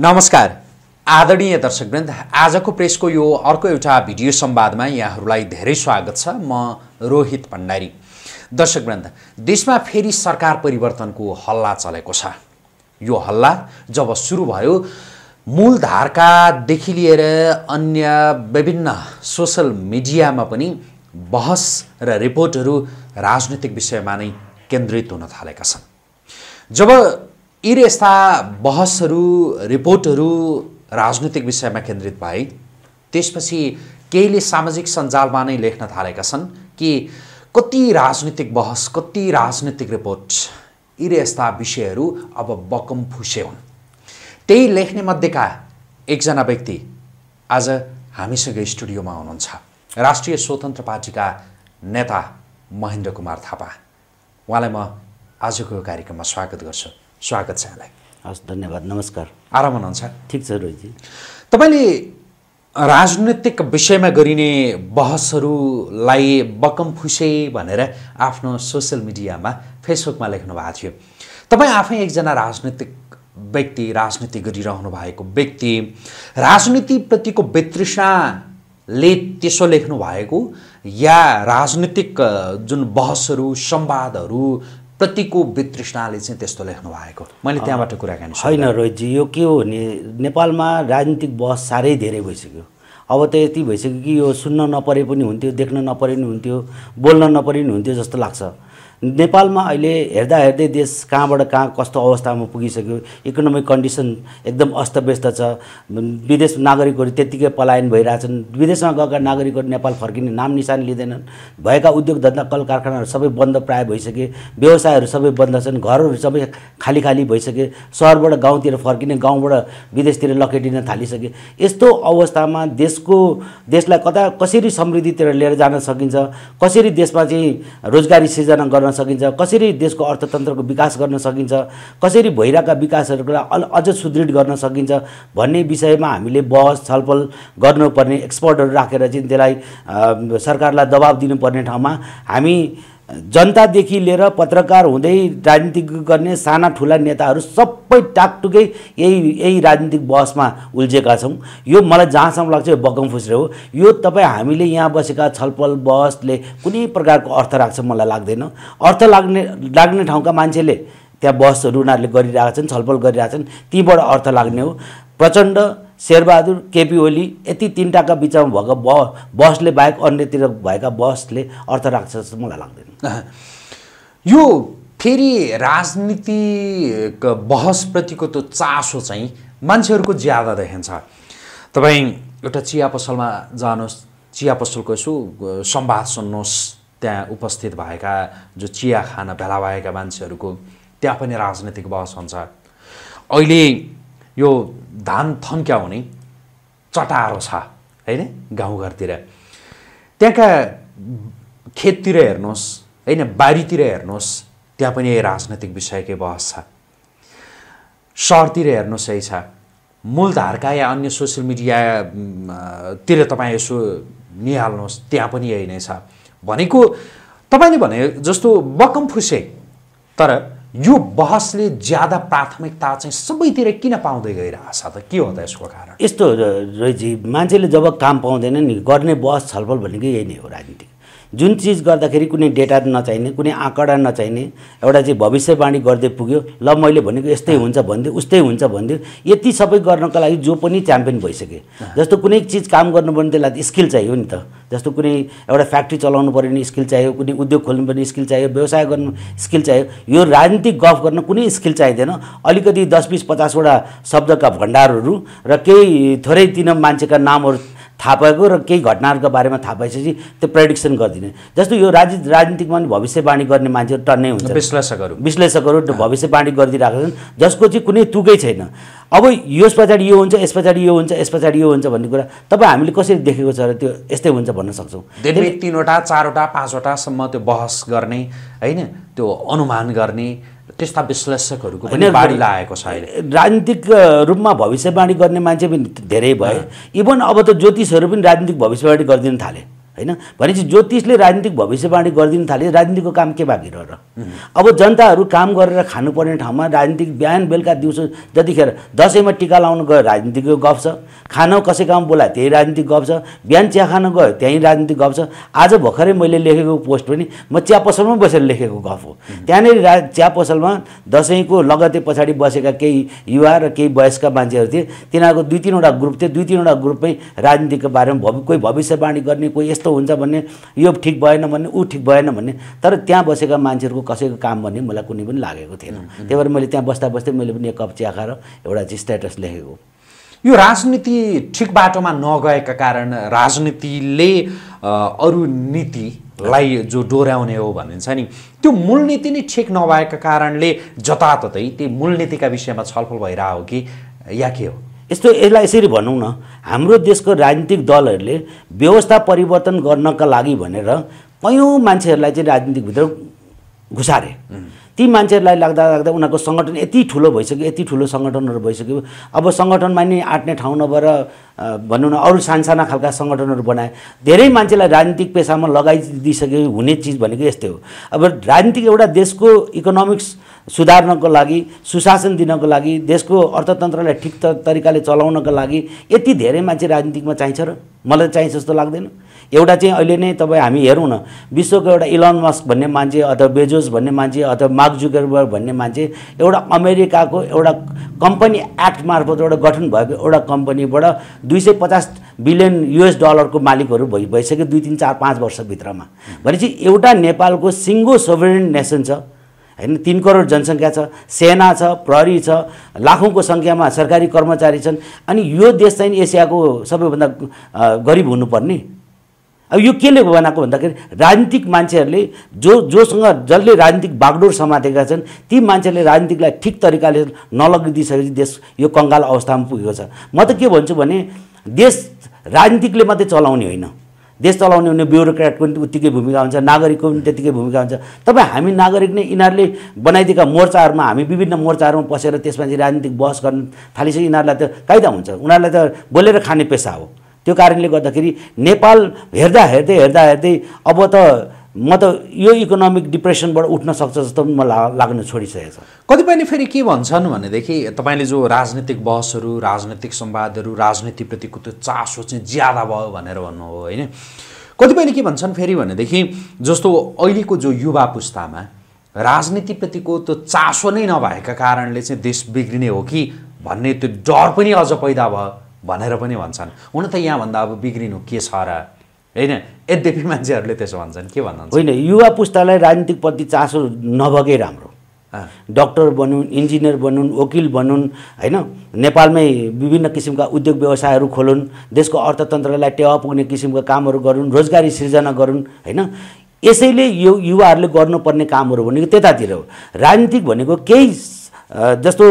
नमस्कार आदरणीय दर्शकवृन्द आजको प्रेसको यो अर्को एउटा भिडियो संवादमा यहाँहरूलाई धेरै स्वागत छ म रोहित भण्डारी दर्शकवृन्द देशमा फेरि सरकार परिवर्तनको हल्ला चलेको छ यो हल्ला जब सुरु भयो मूलधारकादेखि लिएर अन्य विभिन्न सोसल मिडियामा पनि बहस र रिपोर्टहरू राजनीतिक विषयमा नै केन्द्रित हुन थालेका छन् जब यी यस्ता बहसहरू रिपोर्टहरू राजनीतिक विषयमा केन्द्रित भए त्यसपछि केहीले सामाजिक सञ्जालमा नै लेख्न थालेका छन् कि कति राजनीतिक बहस कति राजनीतिक रिपोर्ट यी यस्ता विषयहरू अब बकम फुसे हुन् त्यही लेख्ने मध्येका एकजना व्यक्ति आज हामीसँग स्टुडियोमा हुनुहुन्छ राष्ट्रिय स्वतन्त्र पार्टीका नेता महेन्द्र कुमार थापा उहाँलाई म आजको कार्यक्रममा स्वागत गर्छु स्वागत छ यहाँलाई हस् धन्यवाद नमस्कार आराम हुनुहुन्छ ठिक छ रोहितजी तपाईँले राजनैतिक विषयमा गरिने बहसहरूलाई बकमफुसे भनेर आफ्नो सोसियल मिडियामा फेसबुकमा लेख्नु भएको थियो तपाईँ आफै एकजना राजनैतिक व्यक्ति राजनीति गरिरहनु भएको व्यक्ति राजनीतिप्रतिको वितृषाले त्यसो लेख्नु भएको या राजनीतिक जुन बहसहरू संवादहरू प्रतिको वितृष्णाले चाहिँ त्यस्तो लेख्नु भएको मैले त्यहाँबाट कुराकानी होइन रोहितजी यो के हो भने नेपालमा राजनीतिक बहस साह्रै धेरै भइसक्यो अब त यति भइसक्यो कि यो सुन्न नपरे पनि हुन्थ्यो देख्न नपरे पनि हुन्थ्यो बोल्न नपरे पनि हुन्थ्यो जस्तो लाग्छ नेपालमा अहिले हेर्दा हेर्दै देश कहाँबाट कहाँ कस्तो अवस्थामा पुगिसक्यो इकोनोमिक कन्डिसन एकदम अस्तव्यस्त छ विदेश नागरिकहरू त्यत्तिकै पलायन भइरहेछन् विदेशमा गएका नागरिकहरू नेपाल फर्किने नाम निशान लिँदैनन् भएका उद्योग धन्दा कल कारखानाहरू सबै बन्द प्राय भइसके व्यवसायहरू सबै बन्द छन् घरहरू सबै खाली खाली भइसके सहरबाट गाउँतिर फर्किने गाउँबाट विदेशतिर लकेटिन थालिसके यस्तो अवस्थामा देशको देशलाई कता कसरी समृद्धितिर लिएर जान सकिन्छ कसरी देशमा चाहिँ रोजगारी सिर्जना गर्न सकिन्छ कसरी देशको अर्थतन्त्रको विकास गर्न सकिन्छ कसरी भइरहेका विकासहरूलाई अल अझ सुदृढ गर्न सकिन्छ भन्ने विषयमा हामीले बहस छलफल गर्नुपर्ने एक्सपर्टहरू राखेर चाहिँ त्यसलाई सरकारलाई दबाब दिनुपर्ने ठाउँमा हामी जनतादेखि लिएर पत्रकार हुँदै राजनीति गर्ने साना ठुला नेताहरू सबै टाकटुकै यही यही राजनीतिक बहसमा उल्झेका छौँ यो मलाई जहाँसम्म लाग्छ यो बगम फुस्रे हो यो तपाईँ हामीले यहाँ बसेका छलफल बहसले कुनै प्रकारको अर्थ राख्छ मलाई लाग्दैन अर्थ लाग्ने लाग्ने ठाउँका मान्छेले त्यहाँ बहसहरू उनीहरूले गरिरहेका छन् छलफल गरिरहेका छन् तीबाट अर्थ लाग्ने हो प्रचण्ड शेरबहादुर केपी ओली यति तिनवटाका बिचमा भएको ब बसले बाहेक अन्यतिर भएका बसले अर्थ राख्छ जस्तो मलाई लाग्दैन यो फेरि राजनीति बहसप्रतिको त्यो चासो चाहिँ मान्छेहरूको ज्यादा देखिन्छ तपाईँ एउटा चिया पसलमा जानुहोस् चिया पसलको यसो सम्वाद सुन्नुहोस् त्यहाँ उपस्थित भएका जो चिया खान भेला भएका मान्छेहरूको त्यहाँ पनि राजनीतिक बहस हुन्छ अहिले यो धान थन्क्या हुने चटारो छ होइन गाउँघरतिर त्यहाँका खेततिर हेर्नुहोस् होइन बारीतिर हेर्नुहोस् त्यहाँ पनि राजनैतिक विषयकै बहस छ सहरतिर हेर्नुहोस् यही छ मूलधारका या अन्य सोसियल मिडियातिर तपाईँ यसो निहाल्नुहोस् त्यहाँ पनि यही नै छ भनेको तपाईँले भने जस्तो बकम फुसे तर यो बहसले ज्यादा प्राथमिकता चाहिँ सबैतिर किन पाउँदै गइरहेछ त के हो त यसको कारण यस्तो रहेछ मान्छेले जब काम पाउँदैन नि गर्ने बहस छलफल भनेको यही नै हो राजनीति जुन चिज गर्दाखेरि कुनै डेटा नचाहिने कुनै आँकडा नचाहिने एउटा चाहिँ भविष्यवाणी गर्दै पुग्यो ल मैले भनेको यस्तै हुन्छ भनिदियो उस्तै हुन्छ भनिदियो यति सबै गर्नको लागि जो पनि च्याम्पियन भइसके जस्तो कुनै चिज काम गर्नु पर्ने त्यसलाई त स्किल चाहियो नि त जस्तो कुनै एउटा फ्याक्ट्री चलाउनु पऱ्यो भने स्किल चाहियो कुनै उद्योग खोल्नु स्किल चाहियो व्यवसाय गर्नु स्किल चाहियो यो राजनीतिक गफ गर्न कुनै स्किल चाहिँदैन अलिकति दस बिस पचासवटा शब्दका भण्डारहरू र केही थोरै तिन मान्छेका नामहरू थाहा पाएको र केही घटनाहरूको बारेमा थाहा पाएपछि त्यो प्रेडिक्सन गरिदिने जस्तो यो राज राजनीतिकमा पनि भविष्यवाणी गर्ने मान्छेहरू टन्नै हुन्छ विश्लेषकहरू विश्लेषकहरू भविष्यवाणी गरिदिरहेको छन् जसको चाहिँ कुनै तुकै छैन अब यस पछाडि यो हुन्छ यस पछाडि यो हुन्छ यस पछाडि यो हुन्छ भन्ने कुरा तपाईँ हामीले कसरी देखेको छ र त्यो यस्तै हुन्छ भन्न सक्छौँ तिनवटा चारवटा पाँचवटासम्म त्यो बहस गर्ने होइन त्यो अनुमान गर्ने त्यस्ता विश्लेषकहरूको पनि बाढी लागेको छ अहिले राजनीतिक रूपमा भविष्यवाणी गर्ने मान्छे पनि धेरै भए इभन अब त ज्योतिषहरू पनि राजनीतिक भविष्यवाणी गरिदिन थाले होइन भनेपछि ज्योतिषले राजनीतिक भविष्यवाणी गरिदिनु थाले राजनीतिको काम के बाँकी रह अब जनताहरू काम गरेर खानुपर्ने ठाउँमा राजनीतिक बिहान बेलुका दिउँसो जतिखेर दसैँमा टिका लाउनु गयो राजनीतिको गफ छ खाना काम बोला त्यही राजनीतिक गफ छ बिहान चिया खान गयो त्यहीँ राजनीतिक गफ छ आज भर्खरै मैले लेखेको पोस्ट पनि म चिया पसलमा बसेर लेखेको गफ हो त्यहाँनिर रा चिया पसलमा दसैँको लगते पछाडि बसेका केही युवा र केही वयस्का मान्छेहरू थिए तिनीहरूको दुई तिनवटा ग्रुप थियो दुई तिनवटा ग्रुपमै राजनीतिको बारेमा कोही भविष्यवाणी गर्ने कोही यस्तो हुन्छ भन्ने यो ठिक भएन भन्ने ऊ ठिक भएन भन्ने तर त्यहाँ बसेका मान्छेहरूको कसैको काम भन्ने मलाई कुनै पनि लागेको थिएन त्यही भएर मैले त्यहाँ बस्दा बस्दै मैले पनि एक कप चिया खाएर एउटा चाहिँ स्ट्याटस लेखेको यो राजनीति ठिक बाटोमा नगएका कारण राजनीतिले अरू नीतिलाई जो डोर्याउने हो भनिन्छ नि त्यो मूल नीति नै ठिक नभएका कारणले जताततै त्यही मूल नीतिका विषयमा छलफल भइरहेको हो कि या के हो यस्तो यसलाई यसरी भनौँ न हाम्रो देशको राजनीतिक दलहरूले व्यवस्था परिवर्तन गर्नका लागि भनेर कयौँ मान्छेहरूलाई चाहिँ राजनीतिकभित्र घुसारे ती मान्छेहरूलाई लाग्दा लाग्दा उनीहरूको सङ्गठन यति ठुलो भइसक्यो यति ठुलो सङ्गठनहरू भइसक्यो अब सङ्गठनमा नै आँट्ने ठाउँ नभएर भनौँ न अरू सानसाना खालका सङ्गठनहरू बनाए धेरै मान्छेलाई राजनीतिक पेसामा लगाइदिइसक्यो हुने चिज भनेको यस्तै हो अब राजनीतिक एउटा देशको इकोनोमिक्स सुधार्नको लागि सुशासन दिनको लागि देशको अर्थतन्त्रलाई ठिक तरिकाले चलाउनको लागि यति धेरै मान्छे राजनीतिकमा चाहिन्छ र मलाई चाहिन्छ जस्तो लाग्दैन एउटा चाहिँ अहिले नै तपाईँ हामी हेरौँ न विश्वको एउटा इलन मस्क भन्ने मान्छे अथवा बेजोस भन्ने मान्छे अथवा मार्क जुगरबर भन्ने मान्छे एउटा अमेरिकाको एउटा कम्पनी एक्ट मार्फत एउटा गठन भएको एउटा कम्पनीबाट दुई सय पचास बिलियन युएस डलरको मालिकहरू भइ भइसक्यो दुई तिन चार पाँच वर्षभित्रमा भनेपछि एउटा नेपालको सिङ्गो सोभरेन नेसन छ होइन तिन करोड जनसङ्ख्या छ सेना छ प्रहरी छ लाखौँको सङ्ख्यामा सरकारी कर्मचारी छन् अनि यो देश चाहिँ एसियाको सबैभन्दा गरिब हुनुपर्ने अब यो केले बनाएको भन्दाखेरि राजनीतिक मान्छेहरूले जो जोसँग जसले राजनीतिक बागडोर समातेका छन् ती मान्छेहरूले राजनीतिकलाई ठिक तरिकाले नलगिदिइसकेपछि देश यो कङ्गाल अवस्थामा पुगेको छ म त के भन्छु भने देश राजनीतिकले मात्रै चलाउने होइन देश चलाउने हुने ब्युरोक्राटको पनि उत्तिकै भूमिका हुन्छ नागरिकको पनि त्यत्तिकै भूमिका हुन्छ तपाईँ हामी नागरिक नै यिनीहरूले बनाइदिएका मोर्चाहरूमा हामी विभिन्न मोर्चाहरूमा पसेर त्यसमा चाहिँ राजनीतिक बहस गर्न थालिसक्यो यिनीहरूलाई त कायदा हुन्छ उनीहरूलाई त बोलेर खाने पेसा हो त्यो कारणले गर्दाखेरि नेपाल हेर्दा हेर्दै हेर्दा हेर्दै अब त म त यो इकोनोमिक डिप्रेसनबाट उठ्न सक्छ जस्तो पनि मलाई लाग्न छोडिसकेको छ कतिपयले फेरि के भन्छन् भनेदेखि तपाईँले जो राजनीतिक बहसहरू राजनीतिक संवादहरू राजनीतिप्रतिको त्यो चासो चाहिँ ज्यादा भयो भनेर भन्नुभयो होइन कतिपयले के भन्छन् फेरि भनेदेखि जस्तो अहिलेको जो युवा पुस्तामा राजनीतिप्रतिको त्यो चासो नै नभएका कारणले चाहिँ देश बिग्रिने हो कि भन्ने त्यो डर पनि अझ पैदा भयो भनेर पनि भन्छन् हुन त यहाँभन्दा अब बिग्रिनु के छ र होइन यद्यपि मान्छेहरूले त्यसो भन्छन् के भन्नुहुन्छ होइन युवा पुस्तालाई राजनीतिकप्रति चासो नभगै राम्रो डक्टर बनुन् इन्जिनियर बनुन् वकिल बनुन् होइन नेपालमै विभिन्न किसिमका उद्योग व्यवसायहरू खोलुन् देशको अर्थतन्त्रलाई टेवा पुग्ने किसिमका कामहरू गरून् रोजगारी सिर्जना गरून् होइन यसैले यो युवाहरूले गर्नुपर्ने कामहरू भनेको त्यतातिर हो राजनीतिक भनेको केही जस्तो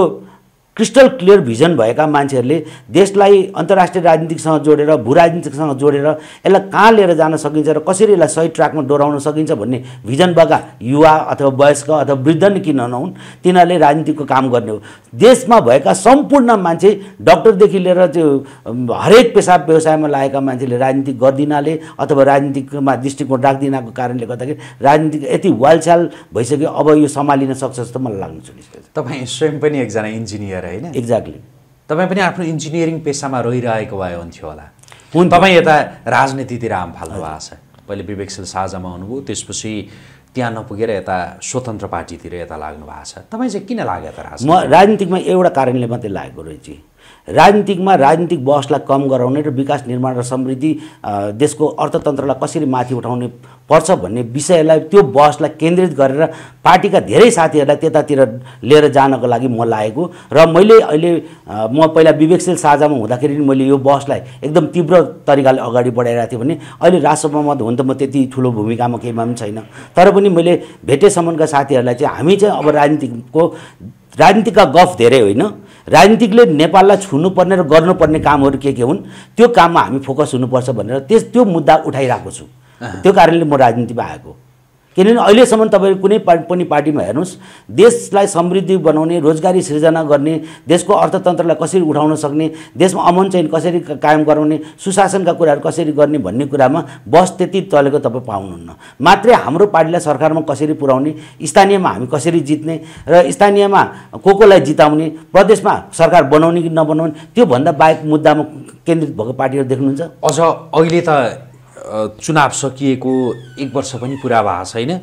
क्रिस्टल क्लियर भिजन भएका मान्छेहरूले देशलाई अन्तर्राष्ट्रिय राजनीतिसँग जोडेर भू राजनीतिसँग जोडेर यसलाई कहाँ लिएर जान सकिन्छ र कसरी यसलाई सही ट्र्याकमा डोराउन सकिन्छ भन्ने भिजन भएका युवा अथवा वयस्क अथवा वृद्ध नै किन नहुन् तिनीहरूले राजनीतिको काम गर्ने हो देशमा भएका सम्पूर्ण मान्छे डक्टरदेखि लिएर त्यो हरेक पेसा व्यवसायमा लागेका मान्छेले राजनीति गरिदिनाले अथवा राजनीतिमा दृष्टिकोण राखिदिनाको कारणले गर्दाखेरि राजनीति यति वालछाल भइसक्यो अब यो सम्हालिन सक्छ जस्तो मलाई लाग्नु छ तपाईँ स्वयं पनि एकजना इन्जिनियर होइन एक्ज्याक्टली तपाईँ पनि आफ्नो इन्जिनियरिङ पेसामा रहिरहेको भए हुन्थ्यो होला हुन तपाईँ यता राजनीतितिर आम फाल्नु भएको छ पहिले विवेकशील साझामा हुनुभयो त्यसपछि त्यहाँ नपुगेर यता स्वतन्त्र पार्टीतिर यता लाग्नु भएको छ तपाईँ चाहिँ किन लाग्यो त राज म राजनीतिकमा एउटा कारणले मात्रै लागेको रहेछ राजनीतिकमा राजनीतिक बहसलाई कम गराउने र विकास निर्माण र समृद्धि देशको अर्थतन्त्रलाई कसरी माथि उठाउने पर्छ भन्ने विषयलाई त्यो बहसलाई केन्द्रित गरेर पार्टीका धेरै साथीहरूलाई त्यतातिर लिएर जानको लागि म लागेको र मैले अहिले म पहिला विवेकशील साझामा हुँदाखेरि पनि मैले यो बहसलाई एकदम तीव्र तरिकाले अगाडि बढाइरहेको थिएँ भने अहिले राष्ट्रसभामा हुन त म त्यति ठुलो भूमिकामा केहीमा पनि छैन तर पनि मैले भेटेसम्मका साथीहरूलाई चाहिँ हामी चाहिँ अब राजनीतिको राजनीतिका गफ धेरै होइन राजनीतिकले नेपाललाई छुनुपर्ने र गर्नुपर्ने कामहरू के के हुन् त्यो काममा हामी फोकस हुनुपर्छ भनेर त्यस त्यो मुद्दा उठाइरहेको छु त्यो कारणले म राजनीतिमा आएको किनभने अहिलेसम्म तपाईँ कुनै पनि पार्टीमा हेर्नुहोस् देशलाई समृद्धि बनाउने रोजगारी सिर्जना गर्ने देशको अर्थतन्त्रलाई कसरी उठाउन सक्ने देशमा अमन चयन कसरी कायम गराउने सुशासनका कुराहरू कसरी गर्ने भन्ने कुरामा बस त्यति चलेको तपाईँ पाउनुहुन्न मात्रै हाम्रो पार्टीलाई सरकारमा कसरी पुर्याउने स्थानीयमा हामी कसरी जित्ने र स्थानीयमा को कोलाई जिताउने प्रदेशमा सरकार बनाउने कि नबनाउने त्योभन्दा बाहेक मुद्दामा केन्द्रित भएको पार्टीहरू देख्नुहुन्छ अझ अहिले त चुनाव सकिएको एक वर्ष पनि पुरा भएको छैन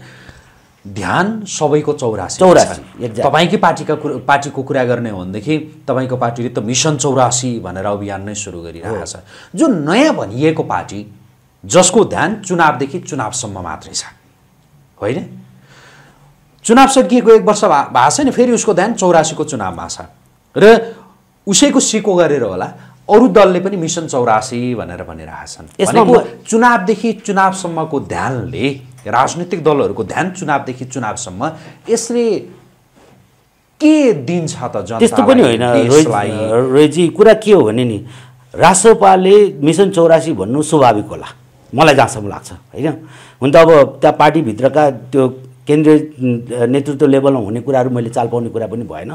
ध्यान सबैको चौरासी चौरासी तपाईँकै पार्टीका कुरा पार्टीको कुरा गर्ने हो भनेदेखि तपाईँको पार्टीले त मिसन चौरासी भनेर अभियान नै सुरु गरिरहेको छ जुन नयाँ भनिएको पार्टी जसको ध्यान चुनावदेखि चुनावसम्म मात्रै छ होइन चुनाव सकिएको एक वर्ष भएको छैन फेरि उसको ध्यान चौरासीको चुनावमा छ र उसैको सिको गरेर होला अरू दलले पनि मिसन चौरासी भनेर भनिरहेका छन् चुनावदेखि चुनावसम्मको ध्यानले राजनीतिक दलहरूको ध्यान चुनावदेखि चुनावसम्म यसले के दिन्छ त त्यस्तो पनि होइन रोइजी कुरा के हो भने नि रासोपाले मिसन चौरासी भन्नु स्वाभाविक होला मलाई जहाँसम्म लाग्छ होइन हुन त अब त्यहाँ पार्टीभित्रका त्यो केन्द्रीय नेतृत्व लेभलमा हुने कुराहरू मैले चाल पाउने कुरा पनि भएन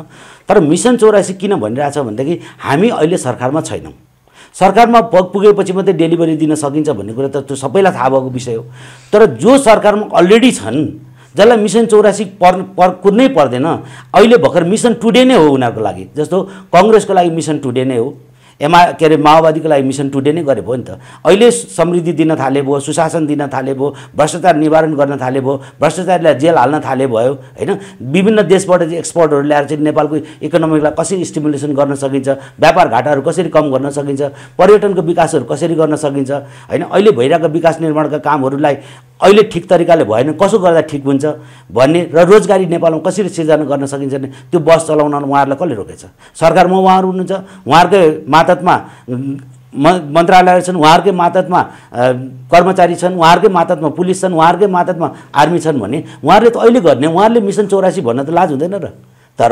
तर मिसन चौरासी किन भनिरहेछ भनेदेखि हामी अहिले सरकारमा छैनौँ सरकारमा पग पुगेपछि मात्रै डेलिभरी दिन सकिन्छ भन्ने कुरा त त्यो सबैलाई थाहा भएको विषय हो तर जो सरकारमा अलरेडी छन् जसलाई मिसन चौरासी पर् पर कुद्नै पर्दैन अहिले भर्खर मिसन टुडे नै हो उनीहरूको लागि जस्तो कङ्ग्रेसको लागि मिसन टुडे नै हो एमा के अरे माओवादीको लागि मिसन टुडे नै गरे भयो नि त अहिले समृद्धि दिन थाले भयो सुशासन दिन थाले भयो भ्रष्टाचार निवारण गर्न थाले भयो भ्रष्टाचारीलाई जेल हाल्न थाले भयो होइन विभिन्न देशबाट चाहिँ एक्सपोर्टहरू ल्याएर चाहिँ नेपालको इकोनोमिकलाई कसरी स्टिमुलेसन गर्न सकिन्छ व्यापार घाटाहरू कसरी कम गर्न सकिन्छ पर्यटनको विकासहरू कसरी गर्न सकिन्छ होइन अहिले भइरहेको विकास निर्माणका कामहरूलाई अहिले ठिक तरिकाले भएन कसो गर्दा ठिक हुन्छ भन्ने र रोजगारी नेपालमा कसरी सिर्जना गर्न सकिन्छ भने त्यो बस चलाउन उहाँहरूलाई कसले रोकेछ सरकारमा उहाँहरू हुनुहुन्छ उहाँहरूकै माततमा मन्त्रालयहरू छन् उहाँहरूकै माततमा कर्मचारी छन् उहाँहरूकै माततमा पुलिस छन् उहाँहरूकै मातहतमा आर्मी छन् भने उहाँहरूले त अहिले गर्ने उहाँहरूले मिसन चौरासी भन्न त लाज हुँदैन र तर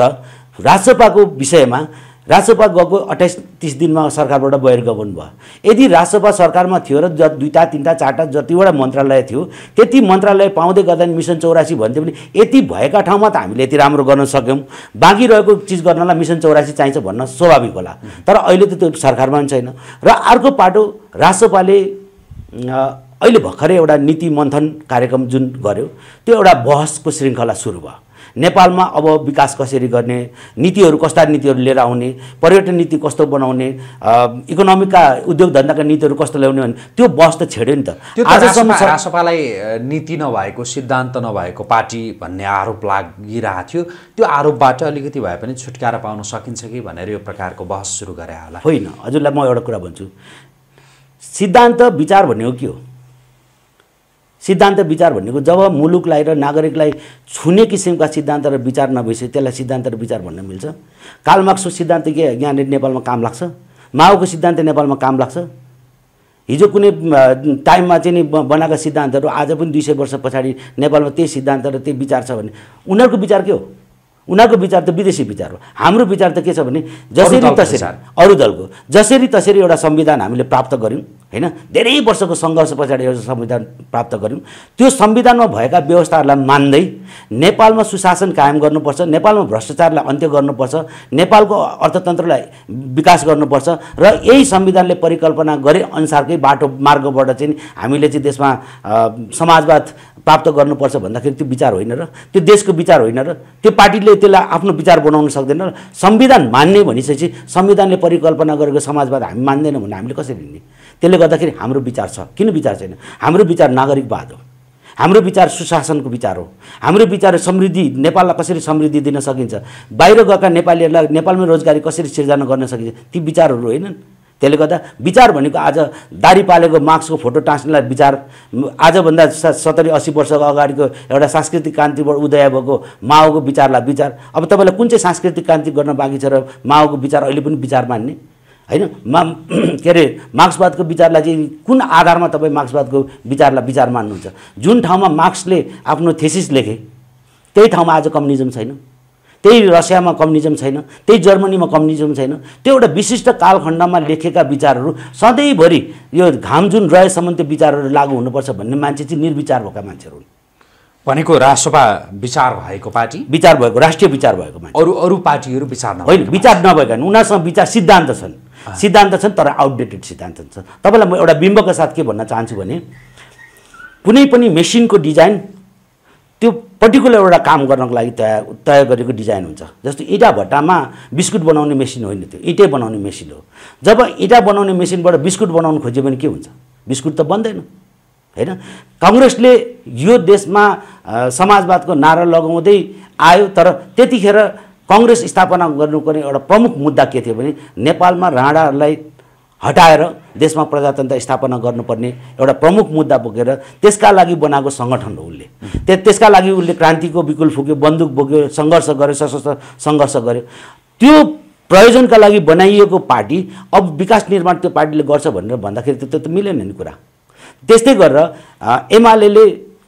राजसभाको विषयमा राजसभा गएको अट्ठाइस तिस दिनमा सरकारबाट बहिर्गमन भयो यदि राजसभा सरकारमा थियो र ज दुईवटा तिनवटा चारवटा जतिवटा मन्त्रालय थियो त्यति मन्त्रालय पाउँदै गर्दा मिसन चौरासी भन्थ्यो भने यति भएका ठाउँमा त हामीले यति राम्रो गर्न सक्यौँ बाँकी रहेको चिज गर्नलाई मिसन चौरासी चाहिन्छ भन्न स्वाभाविक होला तर अहिले त त्यो सरकारमा पनि छैन र अर्को पाटो राजसभाले अहिले भर्खरै एउटा नीति मन्थन कार्यक्रम जुन गर्यो त्यो एउटा बहसको श्रृङ्खला सुरु भयो नेपालमा अब विकास कसरी गर्ने नीतिहरू कस्ता नीतिहरू लिएर आउने पर्यटन नीति कस्तो बनाउने इकोनोमिकका उद्योग धन्दाका नीतिहरू कस्तो ल्याउने भने त्यो बस त छेड्यो नि त आजसम्म रासपालाई नीति नभएको सिद्धान्त नभएको पार्टी भन्ने आरोप लागिरहेको थियो त्यो आरोपबाट अलिकति भए पनि छुटकारा पाउन सकिन्छ कि भनेर यो प्रकारको बहस सुरु गरे होला होइन हजुरलाई म एउटा कुरा भन्छु सिद्धान्त विचार भन्ने हो के हो सिद्धान्त विचार भनेको जब मुलुकलाई र नागरिकलाई छुने किसिमका सिद्धान्त र विचार नभएपछि त्यसलाई सिद्धान्त र विचार भन्न मिल्छ कालमार्क्सको सिद्धान्त के यहाँनिर नेपालमा काम लाग्छ माओको सिद्धान्त नेपालमा काम लाग्छ हिजो कुनै टाइममा चाहिँ नि बनाएका सिद्धान्तहरू आज पनि दुई सय वर्ष पछाडि नेपालमा त्यही सिद्धान्त र त्यही विचार छ भने उनीहरूको विचार के हो उनीहरूको विचार त विदेशी विचार हो हाम्रो विचार त के छ भने जसरी तसरी अरू दलको जसरी तसरी एउटा संविधान हामीले प्राप्त गऱ्यौँ होइन धेरै वर्षको सङ्घर्ष पछाडि एउटा संविधान प्राप्त गऱ्यौँ त्यो संविधानमा भएका व्यवस्थाहरूलाई मान्दै नेपालमा सुशासन कायम गर्नुपर्छ नेपालमा भ्रष्टाचारलाई अन्त्य गर्नुपर्छ नेपालको अर्थतन्त्रलाई विकास गर्नुपर्छ र यही संविधानले परिकल्पना गरे अनुसारकै बाटो मार्गबाट चाहिँ हामीले चाहिँ देशमा समाजवाद प्राप्त गर्नुपर्छ भन्दाखेरि त्यो विचार होइन र त्यो देशको विचार होइन र त्यो पार्टीले त्यसलाई आफ्नो विचार बनाउन सक्दैन र संविधान मान्ने भनिसकेपछि संविधानले परिकल्पना गरेको समाजवाद हामी मान्दैनौँ भने हामीले कसरी लिने त्यसले गर्दाखेरि हाम्रो विचार छ किन विचार छैन हाम्रो विचार नागरिकवाद हो हाम्रो विचार सुशासनको विचार हो हाम्रो विचार समृद्धि नेपाललाई कसरी समृद्धि दिन सकिन्छ बाहिर गएका नेपालीहरूलाई नेपालमै रोजगारी कसरी सिर्जना गर्न सकिन्छ ती विचारहरू होइनन् त्यसले गर्दा विचार भनेको आज दारी पालेको मार्क्सको फोटो टाँस्नेलाई विचार आजभन्दा सत्तरी अस्सी वर्षको अगाडिको एउटा सांस्कृतिक क्रान्तिबाट उदय भएको माओको विचारलाई विचार अब तपाईँलाई कुन चाहिँ सांस्कृतिक क्रान्ति गर्न बाँकी छ र माओको विचार अहिले पनि विचार मान्ने होइन मा के अरे मार्क्सवादको विचारलाई चाहिँ कुन आधारमा तपाईँ मार्क्सवादको विचारलाई विचार मान्नुहुन्छ जुन ठाउँमा मार्क्सले आफ्नो थेसिस लेखे त्यही ठाउँमा आज कम्युनिजम छैन त्यही रसियामा कम्युनिजम छैन त्यही जर्मनीमा कम्युनिजम छैन त्यो एउटा विशिष्ट कालखण्डमा लेखेका विचारहरू सधैँभरि यो घाम जुन रहेसम्म त्यो विचारहरू लागू हुनुपर्छ भन्ने मान्छे चाहिँ निर्विचार भएका मान्छेहरू हुन् भनेको राष्ट्रसभा विचार भएको पार्टी विचार भएको राष्ट्रिय विचार भएको मान्छे अरू अरू पार्टीहरू विचार होइन विचार नभएका उनीहरूसँग विचार सिद्धान्त छन् सिद्धान्त छन् तर आउटडेटेड सिद्धान्त छन् तपाईँलाई म एउटा बिम्बको साथ के भन्न चाहन्छु भने कुनै पनि मेसिनको डिजाइन त्यो पर्टिकुलर एउटा काम गर्नको लागि तयार तयार गरेको डिजाइन हुन्छ जस्तो इँटा भट्टामा बिस्कुट बनाउने मेसिन होइन त्यो इँटै बनाउने मेसिन हो जब इँटा बनाउने मेसिनबाट बिस्कुट बनाउनु खोज्यो भने के हुन्छ बिस्कुट त बन्दैन होइन कङ्ग्रेसले यो देशमा समाजवादको नारा लगाउँदै आयो तर त्यतिखेर कङ्ग्रेस स्थापना गर्नुपर्ने एउटा प्रमुख मुद्दा के थियो भने नेपालमा राणालाई हटाएर देशमा प्रजातन्त्र स्थापना गर्नुपर्ने एउटा प्रमुख मुद्दा बोकेर त्यसका लागि बनाएको सङ्गठन हो उसले त्यो त्यसका लागि उसले क्रान्तिको विकुल फुक्यो बन्दुक बोक्यो सङ्घर्ष गर्यो सशस्त्र सङ्घर्ष गर्यो त्यो प्रयोजनका लागि बनाइएको पार्टी अब विकास निर्माण त्यो पार्टीले गर्छ भनेर भन्दाखेरि त त्यो त मिलेन नि कुरा त्यस्तै गरेर एमाले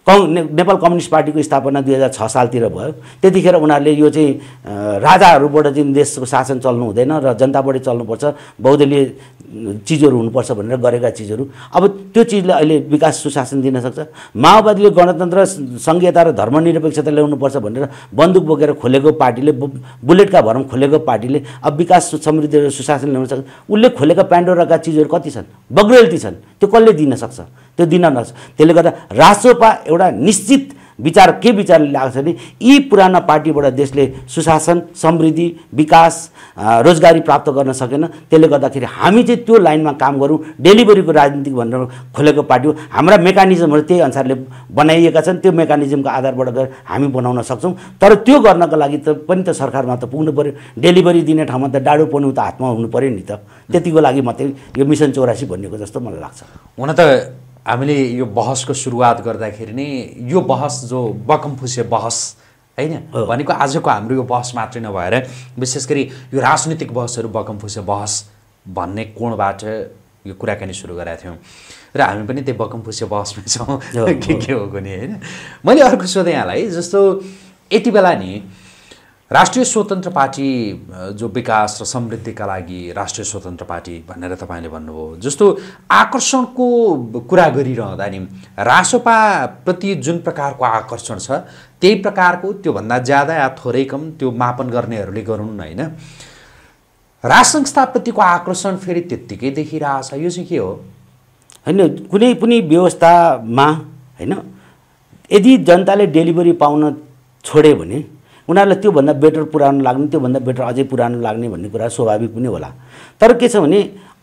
कङ नेपाल कम्युनिस्ट पार्टीको स्थापना दुई हजार छ सालतिर भयो त्यतिखेर उनीहरूले यो चाहिँ राजाहरूबाट चाहिँ देशको शासन चल्नु हुँदैन र जनताबाटै चल्नुपर्छ बौद्धलीय चिजहरू हुनुपर्छ भनेर गरेका चिजहरू अब त्यो चिजले अहिले विकास सुशासन दिन सक्छ माओवादीले गणतन्त्र सङ्घीयता र धर्मनिरपेक्षता ल्याउनुपर्छ भनेर बन्दुक बोकेर खोलेको पार्टीले बुलेटका भरम खोलेको पार्टीले अब विकास समृद्धि र सुशासन ल्याउन सक्छ उसले खोलेका प्यान्डोराका चिजहरू कति छन् बग्रेल्ती छन् त्यो कसले दिन सक्छ त्यो दिन नसक्छ त्यसले गर्दा रासोपा एउटा निश्चित विचार के विचारले लागेको छ भने यी पुराना पार्टीबाट देशले सुशासन समृद्धि विकास रोजगारी प्राप्त गर्न सकेन त्यसले गर्दाखेरि हामी चाहिँ त्यो लाइनमा काम गरौँ डेलिभरीको राजनीति भनेर खोलेको पार्टी हो हाम्रा मेकानिजमहरू त्यही अनुसारले बनाइएका छन् त्यो मेकानिजमको आधारबाट गएर हामी बनाउन सक्छौँ तर त्यो गर्नको लागि त पनि त सरकारमा त पुग्नु पऱ्यो डेलिभरी दिने ठाउँमा त डाडो पर्नु त हातमा हुनु पऱ्यो नि त त्यतिको लागि मात्रै यो मिसन चौरासी भनिएको जस्तो मलाई लाग्छ हुन त हामीले यो बहसको सुरुवात गर्दाखेरि नै यो बहस जो बकम्फुसे बहस होइन भनेको आजको हाम्रो यो बहस मात्रै नभएर विशेष गरी यो राजनीतिक बहसहरू बकम्फुसे बहस भन्ने कोणबाट यो कुराकानी सुरु गराएको थियौँ र हामी पनि त्यही बकम्फुसे बहसमै छौँ के के हो भने होइन मैले अर्को सोधेँ यहाँलाई जस्तो यति बेला नि राष्ट्रिय स्वतन्त्र पार्टी जो विकास र समृद्धिका लागि राष्ट्रिय स्वतन्त्र पार्टी भनेर तपाईँले भन्नुभयो जस्तो आकर्षणको कुरा गरिरहँदा नि रासोपाप्रति जुन प्रकारको आकर्षण छ त्यही प्रकारको त्योभन्दा ज्यादा या थोरै कम त्यो मापन गर्नेहरूले गरौँ न होइन राज संस्थाप्रतिको आकर्षण फेरि त्यत्तिकै देखिरहेछ यो चाहिँ के हो होइन कुनै पनि व्यवस्थामा होइन यदि जनताले डेलिभरी पाउन छोड्यो भने उनीहरूलाई त्योभन्दा बेटर पुरानो लाग्ने त्योभन्दा बेटर अझै पुरानो लाग्ने भन्ने कुरा स्वाभाविक पनि होला तर के छ भने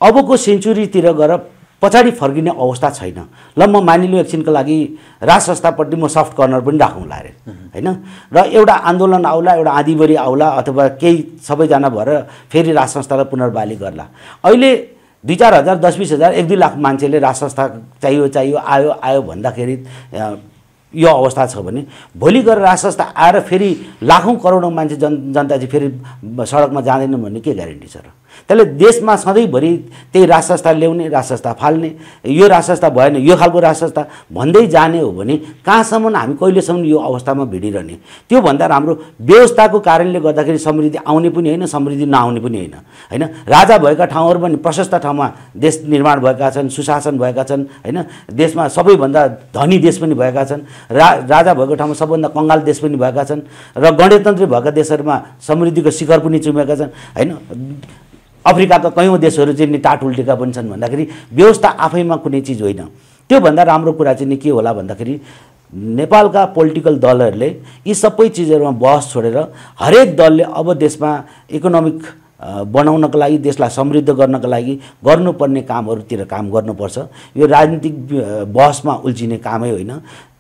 अबको सेन्चुरीतिर गएर पछाडि फर्किने अवस्था छैन ल म मानिलु एकछिनको लागि राज संस्थापट्टि म सफ्ट कर्नर पनि राखौँला अरे होइन र एउटा आन्दोलन आउला एउटा आँधीबरी आउला अथवा केही सबैजना भएर फेरि राज संस्थालाई पुनर्वाली गर्ला अहिले दुई चार हजार दस बिस हजार एक दुई लाख मान्छेले राज संस्था चाहियो चाहियो आयो आयो भन्दाखेरि यो अवस्था छ भने भोलि गएर संस्था आएर फेरि लाखौँ करोडौँ मान्छे जन जनता चाहिँ फेरि सडकमा जाँदैनन् भन्ने के ग्यारेन्टी छ र त्यसले देशमा सधैँभरि त्यही राजसंस्था ल्याउने राजसंस्था फाल्ने यो राजसंस्था भएन यो खालको राजसंस्था भन्दै जाने हो भने कहाँसम्म हामी कहिलेसम्म यो अवस्थामा भिडिरहने त्योभन्दा राम्रो व्यवस्थाको कारणले गर्दाखेरि समृद्धि आउने पनि होइन समृद्धि नआउने पनि होइन होइन राजा भएका ठाउँहरू पनि प्रशस्त ठाउँमा देश निर्माण भएका छन् सुशासन भएका छन् होइन देशमा सबैभन्दा धनी देश पनि भएका छन् राजा भएको ठाउँमा सबैभन्दा कङ्गाल देश पनि भएका छन् र गणतन्त्र भएका देशहरूमा समृद्धिको शिखर पनि चुमेका छन् होइन अफ्रिकाका कयौँ देशहरू चाहिँ नि उल्टेका पनि छन् भन्दाखेरि व्यवस्था आफैमा कुनै चिज होइन त्योभन्दा राम्रो कुरा चाहिँ नि के होला भन्दाखेरि नेपालका पोलिटिकल दलहरूले यी सबै चिजहरूमा बहस छोडेर हरेक दलले अब देशमा इकोनोमिक बनाउनको लागि देशलाई समृद्ध गर्नको लागि गर्नुपर्ने कामहरूतिर काम गर्नुपर्छ यो राजनीतिक बहसमा उल्झिने कामै होइन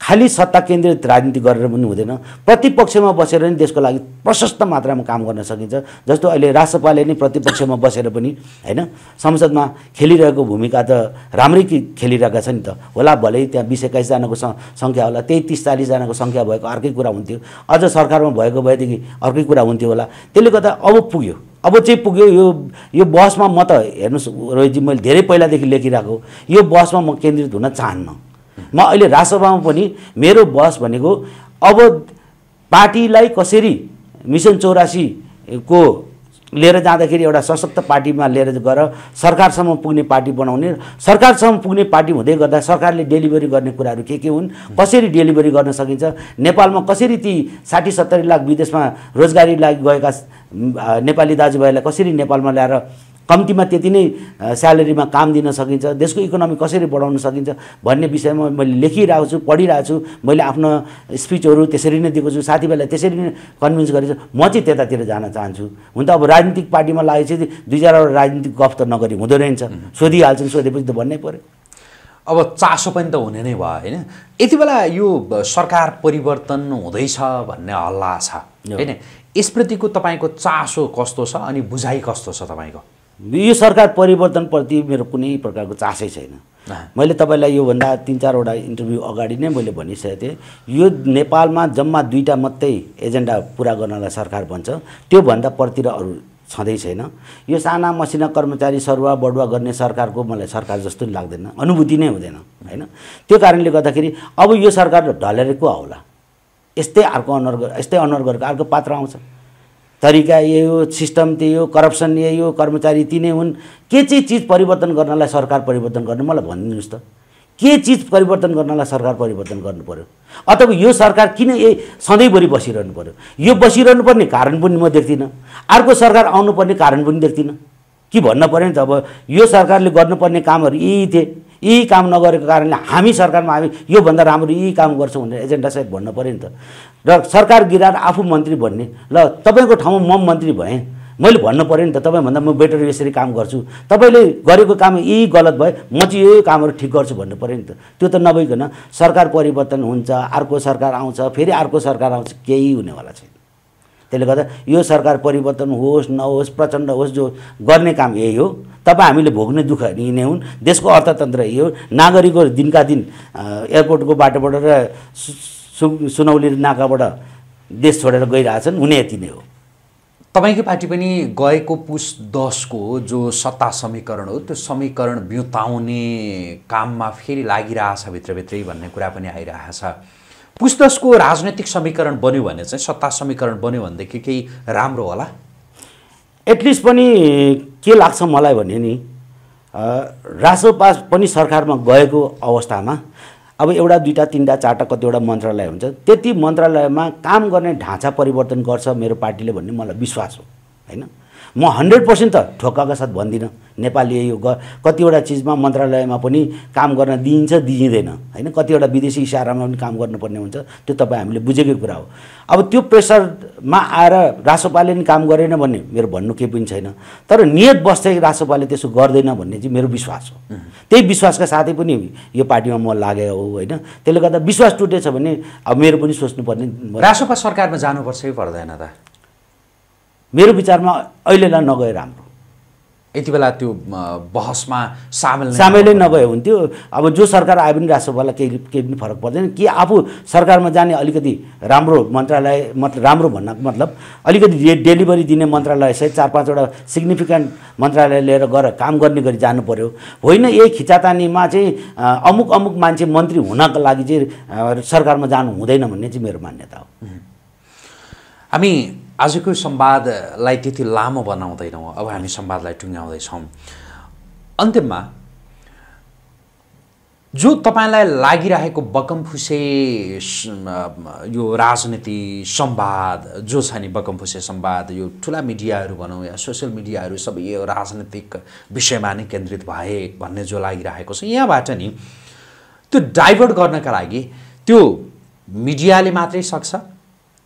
खालि सत्ता केन्द्रित राजनीति गरेर पनि हुँदैन प्रतिपक्षमा बसेर नै देशको लागि प्रशस्त मात्रामा काम गर्न सकिन्छ जस्तो अहिले राजसभाले नै प्रतिपक्षमा बसेर पनि होइन संसदमा खेलिरहेको भूमिका त राम्रै कि खेलिरहेका छन् नि त होला भलै त्यहाँ बिस एक्काइसजनाको सङ्ख्या होला त्यही तिस चालिसजनाको सङ्ख्या भएको अर्कै कुरा हुन्थ्यो अझ सरकारमा भएको भएदेखि अर्कै कुरा हुन्थ्यो होला त्यसले गर्दा अब पुग्यो अब चाहिँ पुग्यो यो यो बहसमा म त हेर्नुहोस् रोहितजी मैले धेरै पहिलादेखि लेखिरहेको यो बहसमा म केन्द्रित हुन चाहन्न म अहिले राज्यसभामा पनि मेरो बहस भनेको अब पार्टीलाई कसरी मिसन चौरासीको लिएर जाँदाखेरि एउटा सशक्त पार्टीमा लिएर गएर सरकारसम्म पुग्ने पार्टी बनाउने सरकारसम्म पुग्ने पार्टी हुँदै गर्दा सरकारले डेलिभरी गर्ने कुराहरू के के हुन् कसरी डेलिभरी गर्न सकिन्छ नेपालमा कसरी ती साठी सत्तरी लाख विदेशमा रोजगारी लागि गएका नेपाली दाजुभाइलाई कसरी नेपालमा ल्याएर कम्तीमा त्यति नै स्यालेरीमा काम दिन सकिन्छ देशको इकोनोमी कसरी बढाउन सकिन्छ भन्ने विषयमा मैले लेखिरहेको छु पढिरहेको छु मैले आफ्नो स्पिचहरू त्यसरी नै दिएको छु साथीभाइलाई त्यसरी नै कन्भिन्स गरेको छु म चाहिँ त्यतातिर जान चाहन्छु हुन त अब राजनीतिक पार्टीमा लागेपछि दुई चारवटा राजनीतिक गफ त नगरी हुँदो रहेछ सोधिहाल्छन् सोधेपछि त भन्नै पऱ्यो अब चासो पनि त हुने नै भयो होइन यति बेला यो सरकार परिवर्तन हुँदैछ भन्ने हल्ला छ होइन यसप्रतिको तपाईँको चासो कस्तो छ अनि बुझाइ कस्तो छ तपाईँको यो सरकार परिवर्तनप्रति मेरो कुनै प्रकारको चासै छैन मैले तपाईँलाई योभन्दा तिन चारवटा इन्टरभ्यू अगाडि नै मैले भनिसकेको थिएँ यो नेपालमा जम्मा दुईवटा मात्रै एजेन्डा पुरा गर्नलाई सरकार भन्छ त्योभन्दा प्रतिर अरू छँदै छैन यो साना मसिना कर्मचारी सरुवा बढुवा गर्ने सरकारको मलाई सरकार जस्तो लाग्दैन अनुभूति नै हुँदैन होइन त्यो कारणले गर्दाखेरि अब यो सरकार ढलेर को आउला यस्तै अर्को अनर यस्तै अनर गरेको अर्को पात्र आउँछ तरिका यही हो सिस्टम त्यही हो करप्सन यही हो कर्मचारी ती हुन् के चाहिँ चिज परिवर्तन गर्नलाई सरकार परिवर्तन गर्नु मलाई भनिदिनुहोस् त के चिज परिवर्तन गर्नलाई सरकार परिवर्तन गर्नु पऱ्यो अथवा यो सरकार किन ए सधैँभरि बसिरहनु पऱ्यो यो बसिरहनु पर्ने कारण पनि म देख्दिनँ अर्को सरकार आउनुपर्ने कारण पनि देख्दिनँ कि भन्न पऱ्यो नि त अब यो सरकारले गर्नुपर्ने कामहरू यही थिए यी काम नगरेको कारणले हामी सरकारमा हामी योभन्दा राम्रो यी काम गर्छौँ भनेर एजेन्डा सेट भन्नु पऱ्यो नि त र सरकार गिराएर आफू मन्त्री भन्ने ल तपाईँको ठाउँमा म मन्त्री भएँ मैले भन्नु पऱ्यो नि त तपाईँभन्दा म बेटर यसरी काम गर्छु तपाईँले गरेको काम यी गलत भयो म चाहिँ यही कामहरू ठिक गर्छु भन्नु पऱ्यो नि त त्यो त नभइकन सरकार परिवर्तन हुन्छ अर्को सरकार आउँछ फेरि अर्को सरकार आउँछ केही हुनेवाला छैन त्यसले गर्दा यो सरकार परिवर्तन होस् नहोस् प्रचण्ड होस् जो गर्ने काम यही हो तपाईँ हामीले भोग्ने दुःख यिनै हुन् देशको अर्थतन्त्र यही हो नागरिकहरू दिनका दिन एयरपोर्टको बाटोबाट र सु सुनौली नाकाबाट देश छोडेर गइरहेछन् हुने यति नै हो तपाईँकै पार्टी पनि गएको पुस दसको जो सत्ता समीकरण हो त्यो समीकरण बिउताउने काममा फेरि लागिरहेछ भित्रभित्रै भन्ने कुरा पनि आइरहेछ पुस्तसको राजनैतिक समीकरण बन्यो भने चाहिँ सत्ता समीकरण बन्यो भनेदेखि केही राम्रो होला एटलिस्ट पनि के लाग्छ मलाई भने नि रासोपास पनि सरकारमा गएको अवस्थामा अब एउटा दुईवटा तिनवटा चारवटा कतिवटा मन्त्रालय हुन्छ त्यति मन्त्रालयमा काम गर्ने ढाँचा परिवर्तन गर्छ मेरो पार्टीले भन्ने मलाई विश्वास हो होइन म हन्ड्रेड पर्सेन्ट त ठोक्काका साथ भन्दिनँ नेपालले यो कतिवटा चिजमा मन्त्रालयमा पनि काम गर्न दिइन्छ दिइँदैन होइन कतिवटा विदेशी इसारामा पनि काम गर्नुपर्ने हुन्छ त्यो तपाईँ हामीले बुझेकै कुरा हो अब त्यो प्रेसरमा आएर रासोपाले नि काम गरेन भन्ने मेरो भन्नु केही पनि छैन तर नियत बस्दै रासोपाले त्यसो गर्दैन भन्ने चाहिँ मेरो विश्वास हो त्यही विश्वासका साथै पनि यो पार्टीमा म लागे हो होइन त्यसले गर्दा विश्वास टुटेछ भने अब मेरो पनि सोच्नुपर्ने रासोपा सरकारमा जानुपर्छ कि पर्दैन त मेरो विचारमा अहिलेलाई नगए राम्रो यति बेला त्यो बहसमा सामेल सामेलै नगए हुन्थ्यो अब जो सरकार आयो पनि राष्ट्रपतिलाई केही केही पनि फरक पर्दैन कि आफू सरकारमा जाने अलिकति राम्रो मन्त्रालय मतलब राम्रो भन्नको मतलब अलिकति डे डेलिभरी दिने मन्त्रालय मन्त्रालयसहित चार पाँचवटा सिग्निफिकेन्ट मन्त्रालय लिएर गएर काम गर्ने गरी जानु पऱ्यो होइन यही खिचातानीमा चाहिँ अमुक अमुक मान्छे मन्त्री हुनको लागि चाहिँ सरकारमा जानु हुँदैन भन्ने चाहिँ मेरो मान्यता हो हामी आजको संवादलाई त्यति लामो बनाउँदैनौँ अब हामी संवादलाई टुङ्ग्याउँदैछौँ अन्तिममा जो तपाईँलाई लागिरहेको बकमफुसे यो राजनीति संवाद जो छ नि बकमफुसे संवाद यो ठुला मिडियाहरू भनौँ या सोसियल मिडियाहरू सबै यो राजनीतिक विषयमा नै केन्द्रित भए भन्ने जो लागिरहेको छ यहाँबाट नि त्यो डाइभर्ट गर्नका लागि त्यो मिडियाले मात्रै सक्छ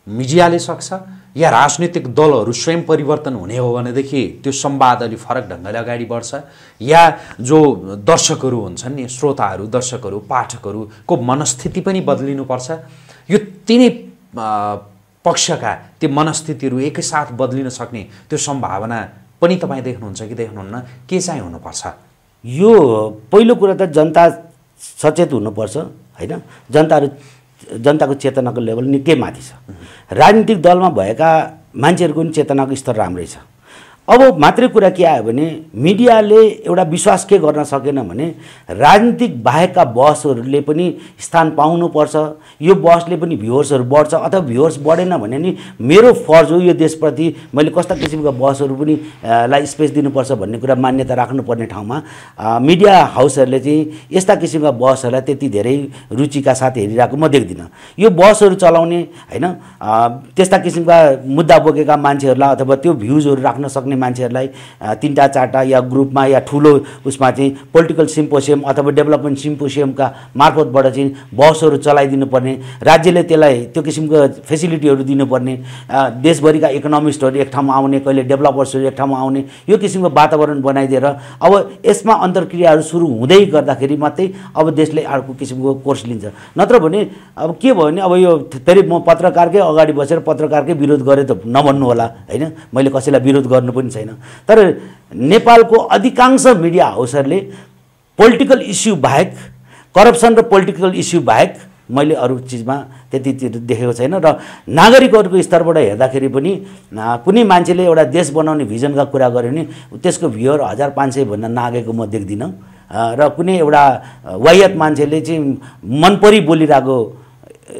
मिडियाले सक्छ या राजनीतिक दलहरू स्वयं परिवर्तन हुने हो भनेदेखि त्यो संवाद अलिक फरक ढङ्गले अगाडि बढ्छ या जो दर्शकहरू हुन्छन् नि श्रोताहरू दर्शकहरू पाठकहरूको मनस्थिति पनि बदलिनुपर्छ यो तिनै पक्षका ती मनस्थितिहरू एकैसाथ बद्लिन सक्ने त्यो सम्भावना पनि तपाईँ देख्नुहुन्छ कि देख्नुहुन्न के चाहिँ हुनुपर्छ यो पहिलो कुरा त जनता सचेत हुनुपर्छ होइन जनताहरू जनताको चेतनाको लेभल निकै माथि छ राजनीतिक दलमा भएका मान्छेहरूको पनि चेतनाको स्तर राम्रै छ अब मात्रै कुरा के आयो भने मिडियाले एउटा विश्वास के गर्न सकेन भने राजनीतिक बाहेकका बसहरूले पनि स्थान पाउनुपर्छ यो बसले पनि भ्युवर्सहरू बढ्छ अथवा भ्युवर्स बढेन भने नि मेरो फर्ज हो यो देशप्रति मैले कस्ता किसिमका बसहरू पनि लाई स्पेस दिनुपर्छ भन्ने कुरा मान्यता राख्नुपर्ने ठाउँमा मिडिया हाउसहरूले चाहिँ यस्ता किसिमका बसहरूलाई त्यति धेरै रुचिका साथ हेरिरहेको म देख्दिनँ यो बसहरू चलाउने होइन त्यस्ता किसिमका मुद्दा बोकेका मान्छेहरूलाई अथवा त्यो भ्युजहरू राख्न सक्ने गर्ने मान्छेहरूलाई तिनवटा चारवटा या ग्रुपमा या ठुलो उसमा चाहिँ पोलिटिकल सिम्पोसियम अथवा डेभलपमेन्ट सिम्पोसियमका मार्फतबाट चाहिँ बसहरू चलाइदिनुपर्ने राज्यले त्यसलाई त्यो किसिमको फेसिलिटीहरू दिनुपर्ने देशभरिका इकोनोमिस्टहरू एक ठाउँमा आउने कहिले डेभलपर्सहरू एक ठाउँमा आउने यो किसिमको वातावरण बनाइदिएर अब यसमा अन्तर्क्रियाहरू सुरु हुँदै गर्दाखेरि मात्रै अब देशले अर्को किसिमको कोर्स लिन्छ नत्र भने अब के भयो भने अब यो फेरि म पत्रकारकै अगाडि बसेर पत्रकारकै विरोध गरेँ त नभन्नु होला होइन मैले कसैलाई विरोध गर्नु पनि पनि छैन तर नेपालको अधिकांश मिडिया हाउसहरूले पोलिटिकल इस्यु बाहेक करप्सन र पोलिटिकल इस्यु बाहेक मैले अरू चिजमा त्यति देखेको छैन र नागरिकहरूको स्तरबाट हेर्दाखेरि पनि कुनै मान्छेले एउटा देश बनाउने भिजनका कुरा गऱ्यो भने त्यसको भ्युअर हजार पाँच सयभन्दा नागेको म देख्दिनँ र कुनै एउटा वायत मान्छेले चाहिँ मनपरी बोलिरहेको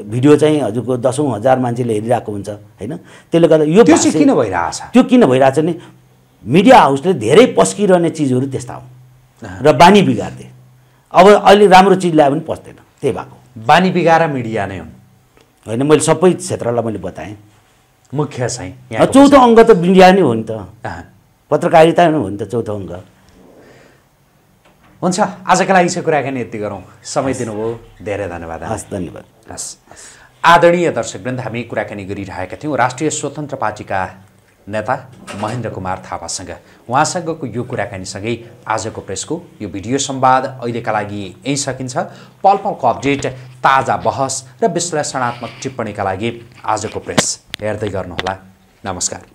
भिडियो चाहिँ हजुरको दसौँ हजार मान्छेले हेरिरहेको हुन्छ होइन त्यसले गर्दा यो त्यो किन भइरहेछ त्यो किन भइरहेछ भने मिडिया हाउसले धेरै पस्किरहने चिजहरू त्यस्ता हुन् र बानी बिगार्दे अब अहिले राम्रो चिज ल्यायो भने पस्दैन त्यही भएको बानी बिगाएर मिडिया नै हुन् होइन मैले सबै क्षेत्रलाई मैले बताएँ मुख्य चाहिँ चौथो अङ्ग त मिडिया नै हो नि त पत्रकारिता नै हो नि त चौथो अङ्ग हुन्छ आजको लागि चाहिँ कुराकानी यति गरौँ समय दिनुभयो धेरै धन्यवाद हस् धन्यवाद हस् आदरणीय दर्शकवृन्द हामी कुराकानी गरिरहेका थियौँ राष्ट्रिय स्वतन्त्र पार्टीका नेता महेन्द्र कुमार थापासँग उहाँसँगको यो कुराकानीसँगै आजको प्रेसको यो भिडियो सम्वाद अहिलेका लागि यहीँ सकिन्छ पल पलको अपडेट ताजा बहस र विश्लेषणात्मक टिप्पणीका लागि आजको प्रेस हेर्दै गर्नुहोला नमस्कार